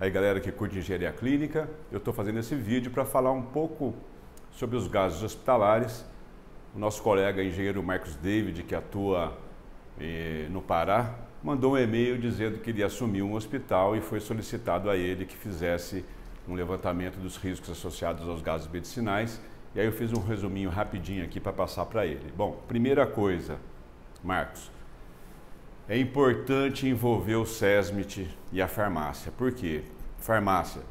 aí galera que curte engenharia clínica, eu estou fazendo esse vídeo para falar um pouco sobre os gases hospitalares. O nosso colega engenheiro Marcos David, que atua eh, no Pará, mandou um e-mail dizendo que iria assumir um hospital e foi solicitado a ele que fizesse um levantamento dos riscos associados aos gases medicinais. E aí eu fiz um resuminho rapidinho aqui para passar para ele. Bom, primeira coisa, Marcos, é importante envolver o SESMIT e a farmácia. Por quê? farmácia.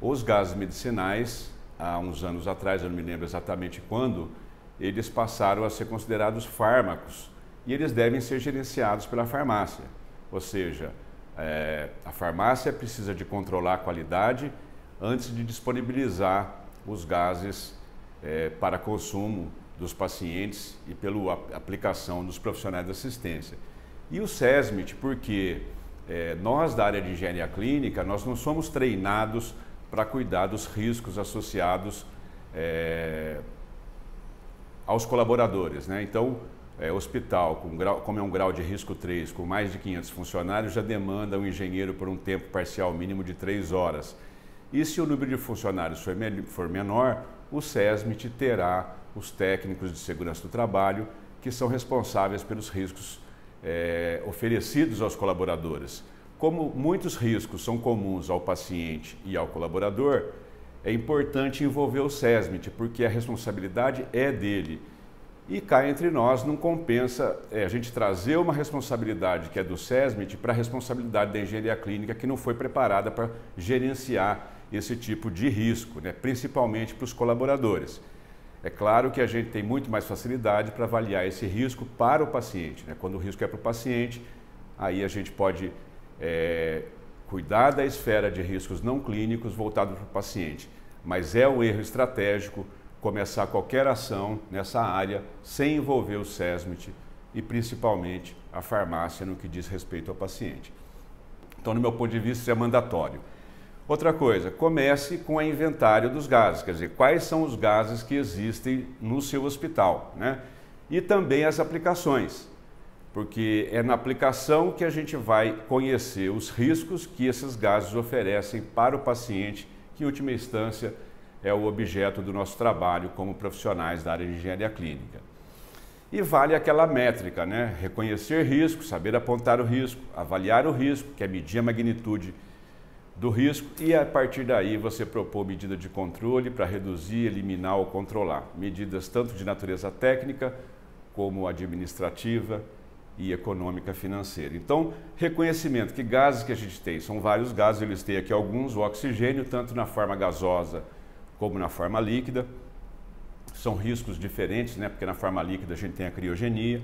Os gases medicinais, há uns anos atrás, eu não me lembro exatamente quando, eles passaram a ser considerados fármacos e eles devem ser gerenciados pela farmácia. Ou seja, é, a farmácia precisa de controlar a qualidade antes de disponibilizar os gases é, para consumo dos pacientes e pela aplicação dos profissionais de assistência. E o SESMIT, por quê? É, nós da área de engenharia clínica, nós não somos treinados para cuidar dos riscos associados é, aos colaboradores. Né? Então, é, hospital, com grau, como é um grau de risco 3, com mais de 500 funcionários, já demanda um engenheiro por um tempo parcial mínimo de 3 horas. E se o número de funcionários for, for menor, o SESMIT terá os técnicos de segurança do trabalho que são responsáveis pelos riscos é, oferecidos aos colaboradores. Como muitos riscos são comuns ao paciente e ao colaborador, é importante envolver o SESMIT, porque a responsabilidade é dele. E cá entre nós não compensa é, a gente trazer uma responsabilidade que é do SESMIT para a responsabilidade da engenharia clínica que não foi preparada para gerenciar esse tipo de risco, né? principalmente para os colaboradores. É claro que a gente tem muito mais facilidade para avaliar esse risco para o paciente. Né? Quando o risco é para o paciente, aí a gente pode é, cuidar da esfera de riscos não clínicos voltado para o paciente. Mas é um erro estratégico começar qualquer ação nessa área sem envolver o SESMIT e principalmente a farmácia no que diz respeito ao paciente. Então, no meu ponto de vista, isso é mandatório. Outra coisa, comece com o inventário dos gases, quer dizer, quais são os gases que existem no seu hospital, né? E também as aplicações, porque é na aplicação que a gente vai conhecer os riscos que esses gases oferecem para o paciente, que em última instância é o objeto do nosso trabalho como profissionais da área de engenharia clínica. E vale aquela métrica, né? Reconhecer risco, saber apontar o risco, avaliar o risco, que é medir a magnitude do risco e a partir daí você propor medida de controle para reduzir, eliminar ou controlar. Medidas tanto de natureza técnica como administrativa e econômica financeira. Então, reconhecimento que gases que a gente tem, são vários gases, eu listei aqui alguns, o oxigênio tanto na forma gasosa como na forma líquida. São riscos diferentes, né? Porque na forma líquida a gente tem a criogenia,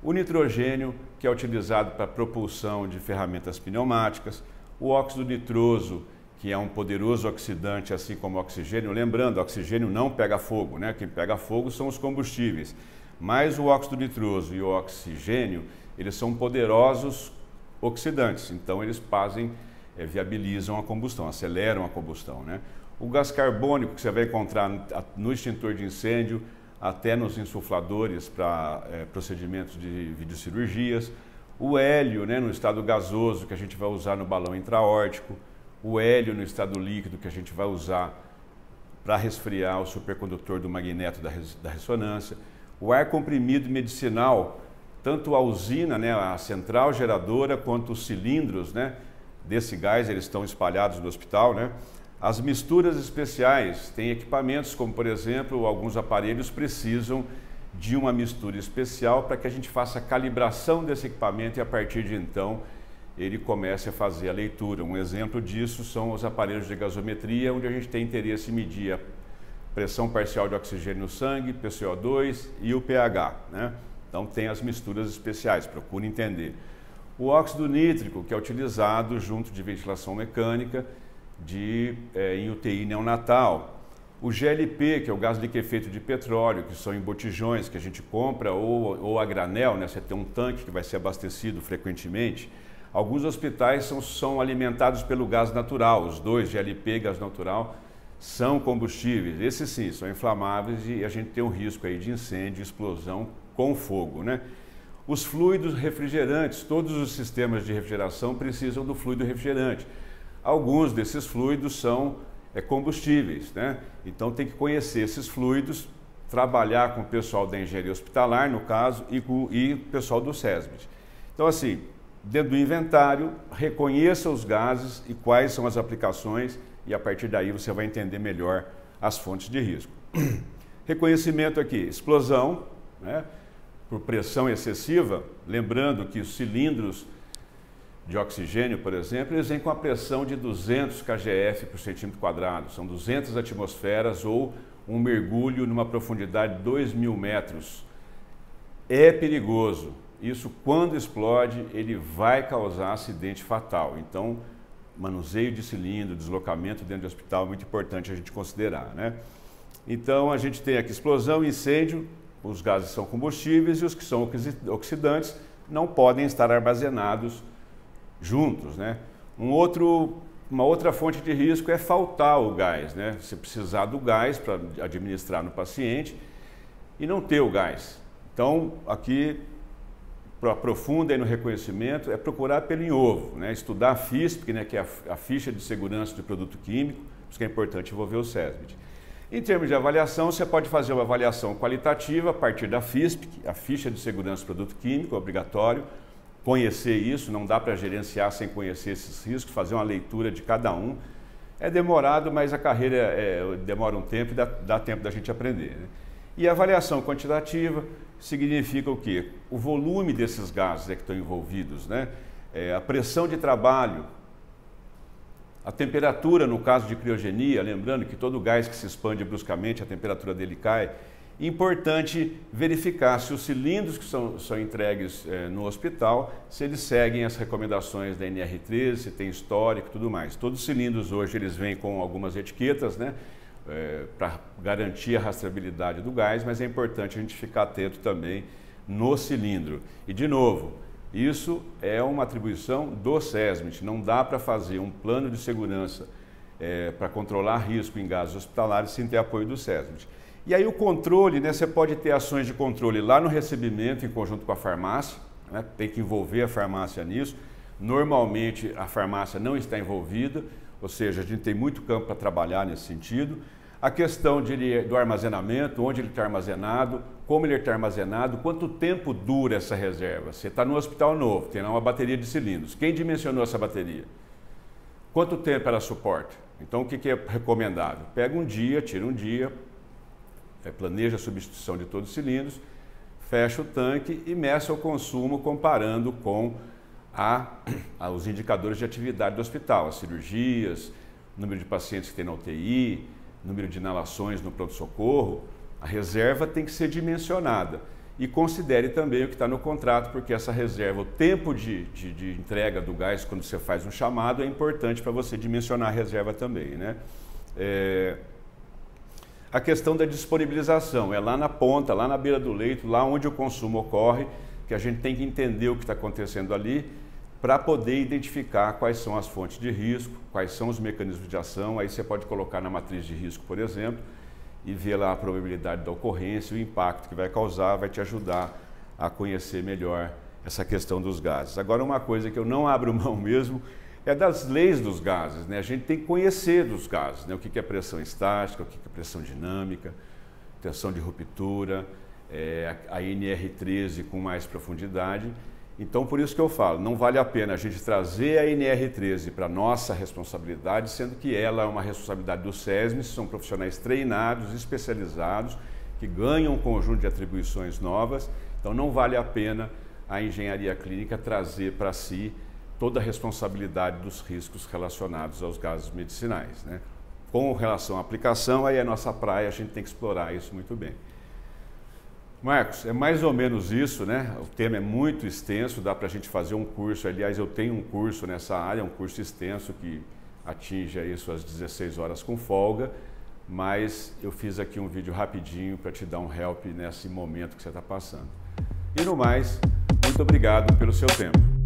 o nitrogênio, que é utilizado para propulsão de ferramentas pneumáticas, o óxido nitroso, que é um poderoso oxidante, assim como o oxigênio, lembrando, o oxigênio não pega fogo, né? Quem pega fogo são os combustíveis. Mas o óxido nitroso e o oxigênio, eles são poderosos oxidantes, então eles fazem, é, viabilizam a combustão, aceleram a combustão, né? O gás carbônico que você vai encontrar no extintor de incêndio, até nos insufladores para é, procedimentos de videocirurgias, cirurgias o hélio né, no estado gasoso, que a gente vai usar no balão intraórtico, o hélio no estado líquido, que a gente vai usar para resfriar o supercondutor do magneto da, res, da, ressonância, o ar comprimido medicinal, tanto a usina, né, a central geradora, quanto os cilindros né, desse gás, eles estão espalhados no hospital, né? As misturas especiais, tem equipamentos como, por exemplo, alguns aparelhos precisam de uma mistura especial para que a gente faça a calibração desse equipamento e a partir de então ele comece a fazer a leitura. Um exemplo disso são os aparelhos de gasometria, onde a gente tem interesse em medir a pressão parcial de oxigênio no sangue, PCO2 e o pH. Né? Então tem as misturas especiais, procure entender. O óxido nítrico, que é utilizado junto de ventilação mecânica de, é, em UTI neonatal, o GLP, que é o gás liquefeito de petróleo, que são em botijões que a gente compra ou, ou a granel, né? você tem um tanque que vai ser abastecido frequentemente. Alguns hospitais são, são alimentados pelo gás natural, os dois, GLP e gás natural, são combustíveis. Esses sim, são inflamáveis e a gente tem um risco aí de incêndio, explosão com fogo. Né? Os fluidos refrigerantes, todos os sistemas de refrigeração precisam do fluido refrigerante. Alguns desses fluidos são é combustíveis. Né? Então tem que conhecer esses fluidos, trabalhar com o pessoal da engenharia hospitalar, no caso, e com e o pessoal do SESBIT. Então, assim, dentro do inventário, reconheça os gases e quais são as aplicações, e a partir daí você vai entender melhor as fontes de risco. Reconhecimento aqui, explosão, né? por pressão excessiva, lembrando que os cilindros de oxigênio, por exemplo, eles vêm com a pressão de 200 kgf por centímetro quadrado, são 200 atmosferas ou um mergulho numa profundidade de 2 mil metros. É perigoso. Isso, quando explode, ele vai causar acidente fatal. Então, manuseio de cilindro, deslocamento dentro de hospital, é muito importante a gente considerar, né? Então, a gente tem aqui explosão, incêndio, os gases são combustíveis e os que são oxidantes não podem estar armazenados juntos, né? Um outro, uma outra fonte de risco é faltar o gás, né? Se precisar do gás para administrar no paciente e não ter o gás. Então, aqui aprofunda aí no reconhecimento é procurar pelo em ovo, né? Estudar a FISP, né? que é a ficha de segurança do produto químico, por isso que é importante envolver o SESBIT. Em termos de avaliação, você pode fazer uma avaliação qualitativa a partir da FISP, é a ficha de segurança do produto químico, obrigatório, conhecer isso, não dá para gerenciar sem conhecer esses riscos, fazer uma leitura de cada um. É demorado, mas a carreira é, demora um tempo e dá, dá tempo da gente aprender. Né? E a avaliação quantitativa significa o quê? O volume desses gases é que estão envolvidos, né? É, a pressão de trabalho, a temperatura, no caso de criogenia, lembrando que todo gás que se expande bruscamente, a temperatura dele cai, Importante verificar se os cilindros que são, são entregues é, no hospital, se eles seguem as recomendações da NR13, se tem histórico e tudo mais. Todos os cilindros hoje eles vêm com algumas etiquetas, né? É, eh, para garantir a rastreabilidade do gás, mas é importante a gente ficar atento também no cilindro. E de novo, isso é uma atribuição do SESMIT, não dá para fazer um plano de segurança é, eh, para controlar risco em gases hospitalares sem ter apoio do SESMIT. E aí o controle, né, você pode ter ações de controle lá no recebimento em conjunto com a farmácia, né, tem que envolver a farmácia nisso. Normalmente a farmácia não está envolvida, ou seja, a gente tem muito campo para trabalhar nesse sentido. A questão de, do armazenamento, onde ele está armazenado, como ele está armazenado, quanto tempo dura essa reserva. Você está no hospital novo, tem lá uma bateria de cilindros. Quem dimensionou essa bateria? Quanto tempo ela suporta? Então, o que, que é recomendável? Pega um dia, tira um dia, é, planeja a substituição de todos os cilindros, fecha o tanque e meça o consumo comparando com a, a, os indicadores de atividade do hospital, as cirurgias, número de pacientes que tem na UTI, número de inalações no pronto-socorro. A reserva tem que ser dimensionada. E considere também o que está no contrato, porque essa reserva, o tempo de, de, de entrega do gás quando você faz um chamado é importante para você dimensionar a reserva também. Né? É a questão da disponibilização. É lá na ponta, lá na beira do leito, lá onde o consumo ocorre, que a gente tem que entender o que está acontecendo ali para poder identificar quais são as fontes de risco, quais são os mecanismos de ação. Aí você pode colocar na matriz de risco, por exemplo, e ver lá a probabilidade da ocorrência, o impacto que vai causar, vai te ajudar a conhecer melhor essa questão dos gases. Agora, uma coisa que eu não abro mão mesmo é das leis dos gases. Né? A gente tem que conhecer dos gases, né? o que é pressão estática, o que é pressão dinâmica, tensão de ruptura, é, a NR13 com mais profundidade. Então, por isso que eu falo, não vale a pena a gente trazer a NR13 para nossa responsabilidade, sendo que ela é uma responsabilidade do SESM, são profissionais treinados, especializados, que ganham um conjunto de atribuições novas. Então, não vale a pena a engenharia clínica trazer para si toda a responsabilidade dos riscos relacionados aos gases medicinais. Né? Com relação à aplicação, aí é nossa praia, a gente tem que explorar isso muito bem. Marcos, é mais ou menos isso, né? O tema é muito extenso, dá para a gente fazer um curso. Aliás, eu tenho um curso nessa área, um curso extenso que atinge aí suas 16 horas com folga, mas eu fiz aqui um vídeo rapidinho para te dar um help nesse momento que você está passando. E no mais, muito obrigado pelo seu tempo.